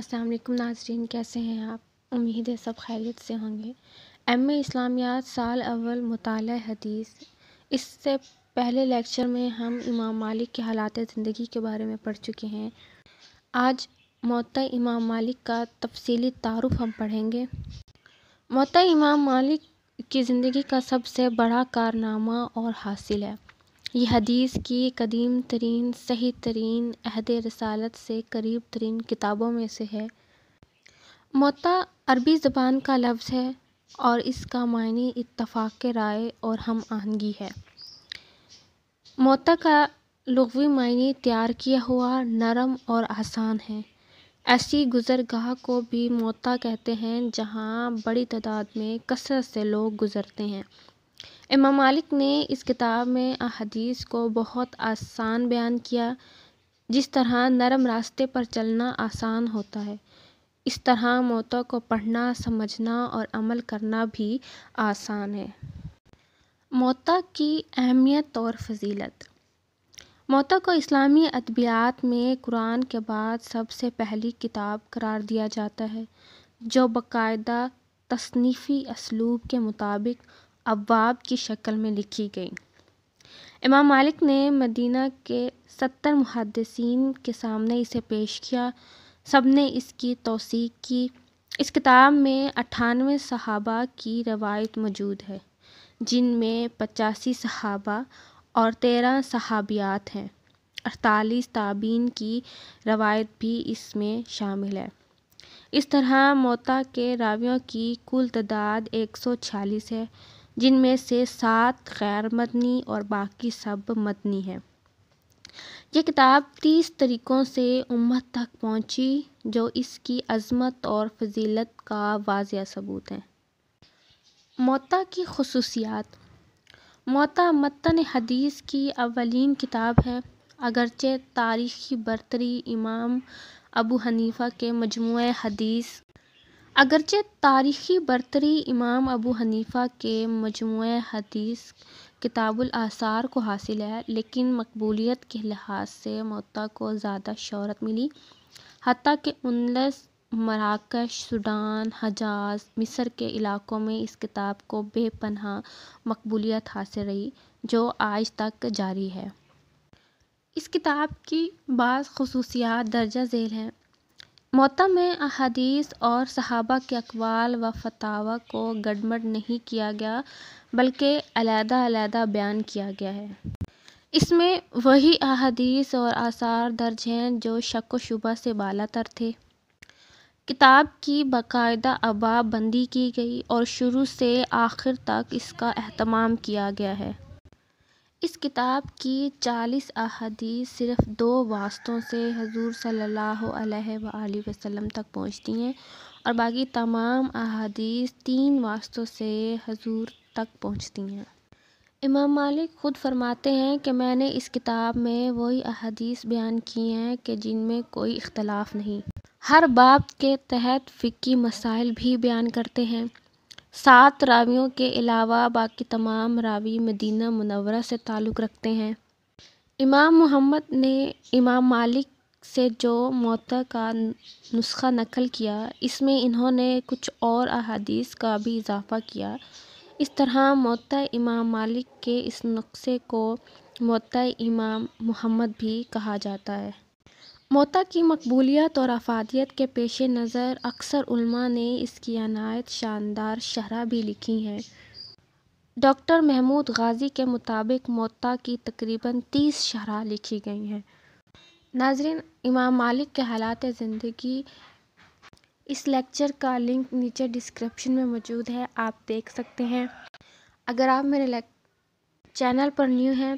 السلام علیکم ناظرین کیسے ہیں آپ امید ہے سب خیریت سے ہوں گے ایم اے اسلامیات سال اول مطالعہ حدیث اس سے پہلے لیکچر میں ہم امام مالک کے حالات زندگی کے بارے میں پڑھ چکے ہیں آج موتا امام مالک کا تفصیلی تعارف ہم پڑھیں گے موتا امام مالک کی زندگی کا سب سے بڑا کارنامہ اور حاصل ہے یہ حدیث کی قدیم ترین صحیح ترین عہد رسالت سے قریب ترین کتابوں میں سے ہے موتا عربی زبان کا لفظ ہے اور اس کا معنی اتفاق کے رائے اور ہم آہنگی ہے موتا کا لغوی معنی تیار کیا ہوا نرم اور آسان ہے ایسی گزرگاہ کو بھی موتا کہتے ہیں جہاں بڑی تعداد میں کثرت سے لوگ گزرتے ہیں امام مالک نے اس کتاب میں احادیث کو بہت آسان بیان کیا جس طرح نرم راستے پر چلنا آسان ہوتا ہے اس طرح موتوں کو پڑھنا سمجھنا اور عمل کرنا بھی آسان ہے موتا کی اہمیت اور فضیلت موتا کو اسلامی ادبیات میں قرآن کے بعد سب سے پہلی کتاب قرار دیا جاتا ہے جو باقاعدہ تصنیفی اسلوب کے مطابق ابواب کی شکل میں لکھی گئیں امام مالک نے مدینہ کے ستر محدثین کے سامنے اسے پیش کیا سب نے اس کی توثیق کی اس کتاب میں اٹھانوے صحابہ کی روایت موجود ہے جن میں پچاسی صحابہ اور تیرہ صحابیات ہیں اڑتالیس تعبین کی روایت بھی اس میں شامل ہے اس طرح موتا کے راویوں کی کل تعداد ایک سو چھیالیس ہے جن میں سے سات خیر مدنی اور باقی سب مدنی ہے یہ کتاب تیس طریقوں سے امت تک پہنچی جو اس کی عظمت اور فضیلت کا واضح ثبوت ہے موتا کی خصوصیات موتا متن حدیث کی اولین کتاب ہے اگرچہ تاریخی برتری امام ابو حنیفہ کے مجموعہ حدیث اگرچہ تاریخی برتری امام ابو حنیفہ کے مجموعہ حدیث کتاب الاثار کو حاصل ہے لیکن مقبولیت کے لحاظ سے موتا کو زیادہ شہرت ملی حتیٰ کہ انلس مراکش سوڈان حجاز مصر کے علاقوں میں اس کتاب کو بے پناہ مقبولیت حاصل رہی جو آج تک جاری ہے اس کتاب کی بعض خصوصیات درجہ ذیل ہیں معتم میں احادیث اور صحابہ کے اقوال و فتوا کو گڑمڑ نہیں کیا گیا بلکہ علیحدہ علیحدہ بیان کیا گیا ہے اس میں وہی احادیث اور آثار درج ہیں جو شک و شبہ سے بالا تر تھے کتاب کی باقاعدہ اباب بندی کی گئی اور شروع سے آخر تک اس کا اہتمام کیا گیا ہے اس کتاب کی چالیس احادیث صرف دو واسطوں سے حضور صلی اللہ علیہ وآلہ وسلم تک پہنچتی ہیں اور باقی تمام احادیث تین واسطوں سے حضور تک پہنچتی ہیں امام مالک خود فرماتے ہیں کہ میں نے اس کتاب میں وہی احادیث بیان کی ہیں کہ جن میں کوئی اختلاف نہیں ہر باب کے تحت فقی مسائل بھی بیان کرتے ہیں سات راویوں کے علاوہ باقی تمام راوی مدینہ منورہ سے تعلق رکھتے ہیں امام محمد نے امام مالک سے جو موتا کا نسخہ نقل کیا اس میں انہوں نے کچھ اور احادیث کا بھی اضافہ کیا اس طرح موتا امام مالک کے اس نسخے کو موتا امام محمد بھی کہا جاتا ہے موتا کی مقبولیت اور افادیت کے پیش نظر اکثر علماء نے اس کی عنایت شاندار شرح بھی لکھی ہیں ڈاکٹر محمود غازی کے مطابق موتا کی تقریباً تیس شرح لکھی گئی ہیں ناظرین امام مالک کے حالات زندگی اس لیکچر کا لنک نیچے ڈسکرپشن میں موجود ہے آپ دیکھ سکتے ہیں اگر آپ میرے چینل پر نیو ہیں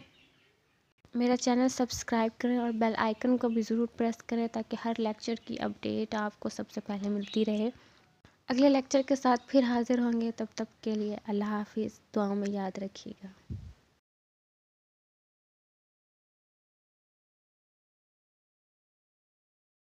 میرا چینل سبسکرائب کریں اور بیل آئیکن کو بھی ضرور پریس کریں تاکہ ہر لیکچر کی اپڈیٹ آپ کو سب سے پہلے ملتی رہے اگلے لیکچر کے ساتھ پھر حاضر ہوں گے تب تک کے لیے اللہ حافظ دعاؤں میں یاد رکھیے گا